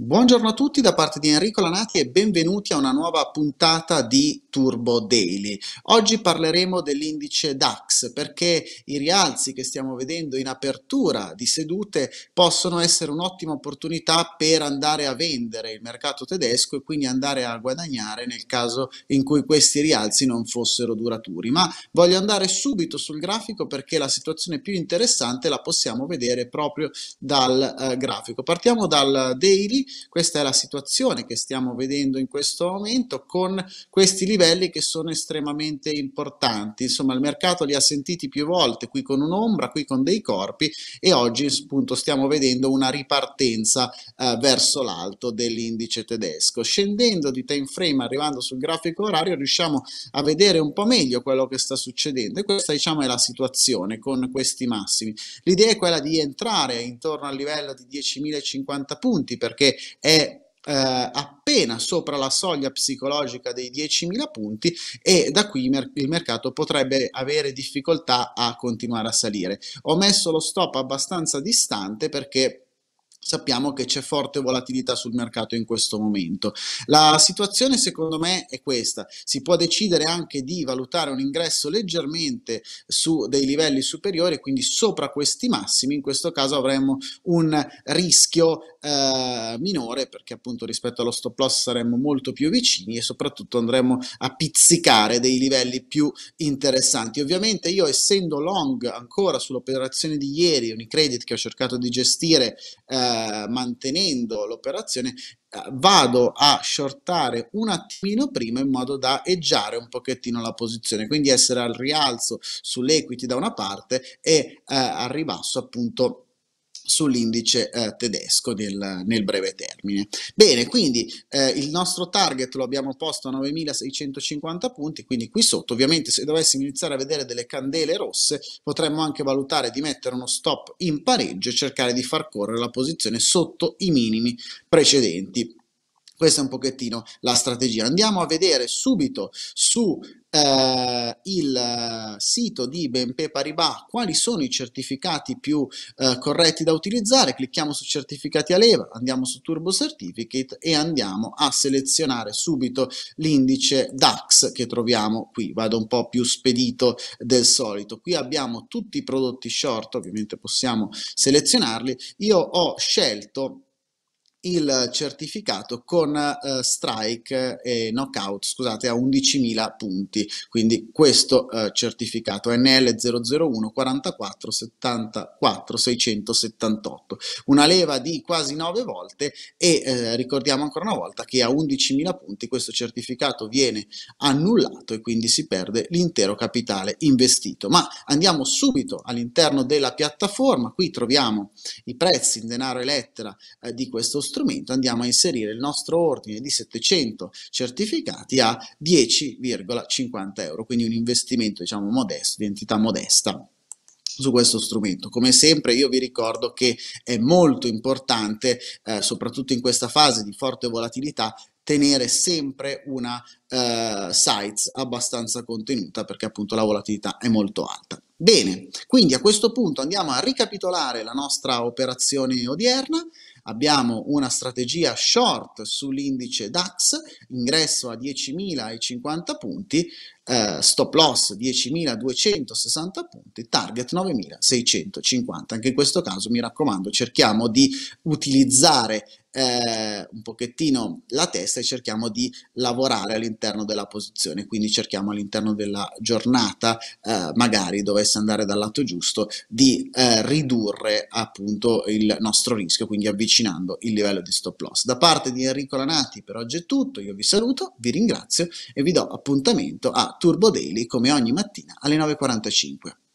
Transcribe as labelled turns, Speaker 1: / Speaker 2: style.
Speaker 1: Buongiorno a tutti da parte di Enrico Lanati e benvenuti a una nuova puntata di Turbo Daily. Oggi parleremo dell'indice DAX perché i rialzi che stiamo vedendo in apertura di sedute possono essere un'ottima opportunità per andare a vendere il mercato tedesco e quindi andare a guadagnare nel caso in cui questi rialzi non fossero duraturi. Ma voglio andare subito sul grafico perché la situazione più interessante la possiamo vedere proprio dal eh, grafico. Partiamo dal daily questa è la situazione che stiamo vedendo in questo momento con questi livelli che sono estremamente importanti, insomma il mercato li ha sentiti più volte, qui con un'ombra, qui con dei corpi e oggi appunto stiamo vedendo una ripartenza eh, verso l'alto dell'indice tedesco. Scendendo di time frame, arrivando sul grafico orario, riusciamo a vedere un po' meglio quello che sta succedendo e questa diciamo è la situazione con questi massimi. L'idea è quella di entrare intorno al livello di 10.050 punti perché è eh, appena sopra la soglia psicologica dei 10.000 punti e da qui mer il mercato potrebbe avere difficoltà a continuare a salire. Ho messo lo stop abbastanza distante perché sappiamo che c'è forte volatilità sul mercato in questo momento. La situazione secondo me è questa, si può decidere anche di valutare un ingresso leggermente su dei livelli superiori, quindi sopra questi massimi, in questo caso avremmo un rischio eh, minore perché appunto rispetto allo stop loss saremmo molto più vicini e soprattutto andremo a pizzicare dei livelli più interessanti. Ovviamente io essendo long ancora sull'operazione di ieri, Unicredit che ho cercato di gestire eh, eh, mantenendo l'operazione eh, vado a shortare un attimino prima in modo da eggiare un pochettino la posizione, quindi essere al rialzo sull'equity da una parte e eh, al ribasso appunto sull'indice eh, tedesco nel, nel, breve termine. Bene, quindi eh, il nostro target lo abbiamo posto a 9650 punti, quindi qui sotto ovviamente se dovessimo iniziare a vedere delle candele rosse potremmo anche valutare di mettere uno stop in pareggio e cercare di far correre la posizione sotto i minimi precedenti. Questa è un pochettino la strategia. Andiamo a vedere subito su eh, sito di BNP Paribas quali sono i certificati più eh, corretti da utilizzare, clicchiamo su certificati a leva, andiamo su Turbo Certificate e andiamo a selezionare subito l'indice DAX che troviamo qui, vado un po' più spedito del solito, qui abbiamo tutti i prodotti short, ovviamente possiamo selezionarli, io ho scelto il certificato con eh, strike e knockout scusate a 11.000 punti quindi questo eh, certificato NL 001 44 74 678 una leva di quasi 9 volte e eh, ricordiamo ancora una volta che a 11.000 punti questo certificato viene annullato e quindi si perde l'intero capitale investito ma andiamo subito all'interno della piattaforma qui troviamo i prezzi in denaro e lettera eh, di questo strumento andiamo a inserire il nostro ordine di 700 certificati a 10,50 euro, quindi un investimento diciamo modesto, di entità modesta su questo strumento. Come sempre io vi ricordo che è molto importante, eh, soprattutto in questa fase di forte volatilità, tenere sempre una eh, sites abbastanza contenuta perché appunto la volatilità è molto alta. Bene, quindi a questo punto andiamo a ricapitolare la nostra operazione odierna abbiamo una strategia short sull'indice DAX, ingresso a 10.050 punti, eh, stop loss 10.260 punti, target 9.650. Anche in questo caso mi raccomando cerchiamo di utilizzare eh, un pochettino la testa e cerchiamo di lavorare all'interno della posizione, quindi cerchiamo all'interno della giornata, eh, magari dovesse andare dal lato giusto, di eh, ridurre appunto il nostro rischio, quindi avvicinando il livello di stop loss. Da parte di Enrico Lanati per oggi è tutto, io vi saluto, vi ringrazio e vi do appuntamento a Turbo Daily come ogni mattina alle 9.45.